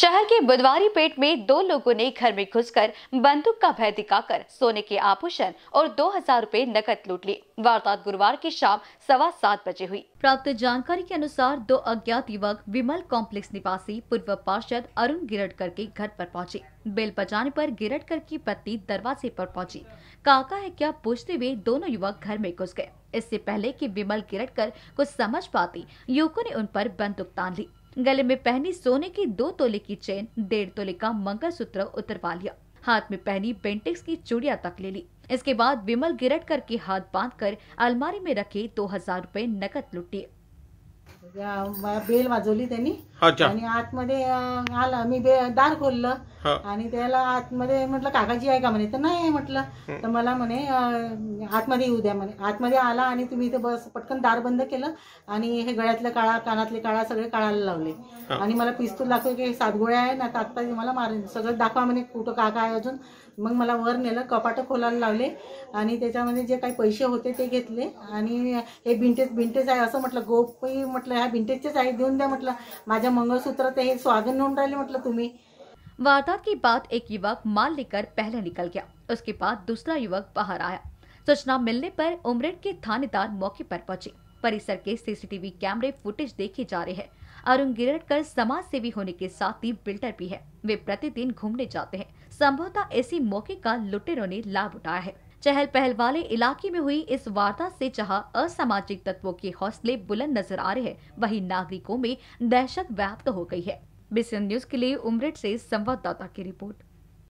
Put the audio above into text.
शहर के बुधवारी पेट में दो लोगों ने घर में घुसकर बंदूक का भय दिखाकर सोने के आभूषण और दो हजार रूपए नकद लूट लिए वारदात गुरुवार की शाम सवा सात बजे हुई प्राप्त जानकारी के अनुसार दो अज्ञात युवक विमल कॉम्प्लेक्स निवासी पूर्व पार्षद अरुण गिरडकर के घर पर पहुंचे बेल बजाने पर गिरडकर की पत्नी दरवाजे पर पहुंची काका है क्या पूछते हुए दोनों युवक घर में घुस गए इससे पहले कि विमल गिरडकर कुछ समझ पाती युवकों ने उन पर बंदूक तान ली गले में पहनी सोने की दो तोले की चेन डेढ़ तोले का मंगलसूत्र उतरवा लिया हाथ में पहनी पेंटिक्स की चूड़िया तक ले ली इसके बाद विमल गिरट करके हाथ बांध कर अलमारी में रखे दो हजार रूपए नकद लुटी म्हणजे, बेल वाजवली त्यांनी आणि आतमध्ये आला मी दार खोललं आणि त्याला आतमध्ये म्हटलं काकाजी आहे का म्हणे तर नाही आहे म्हटलं तर मला म्हणे आतमध्ये येऊ द्या म्हणे आतमध्ये आला आणि तुम्ही इथे बस पटकन दार बंद केलं आणि हे गळ्यातले काळा कानातले काळा सगळे काढायला लावले आणि मला पिस्तूल दाखवलं की सात गोळ्या आहे ना आता मला मार सगळं दाखवा म्हणे कुठं काका आहे अजून मग मला वर नेलं कपाटं खोलायला लावले आणि त्याच्यामध्ये जे काही पैसे होते ते घेतले आणि हे भिंटेच भिंटेच आहे असं म्हटलं गोपी म्हटलं म्हटलं वारदात के बाद एक युवक माल लेकर पहले निकल गया उसके बाद दूसरा युवक बाहर आया सूचना मिलने पर उमरेड के थानेदार मौके पर पहुंचे परिसर के सीसीटीवी कैमरे फुटेज देखे जा रहे हैं अरुण गिरडकर समाज सेवी होने के साथ ही बिल्डर भी है वे प्रतिदिन घूमने जाते हैं संभवतः ऐसी मौके का लुटेरों ने लाभ उठाया है चहल पहल वाले इलाके में हुई इस वार्ता से जहां असामाजिक तत्वों के हौसले बुलंद नजर आ रहे हैं वहीं नागरिकों में दहशत व्याप्त हो गई है बीसीएन न्यूज के लिए उमरेट से संवाददाता की रिपोर्ट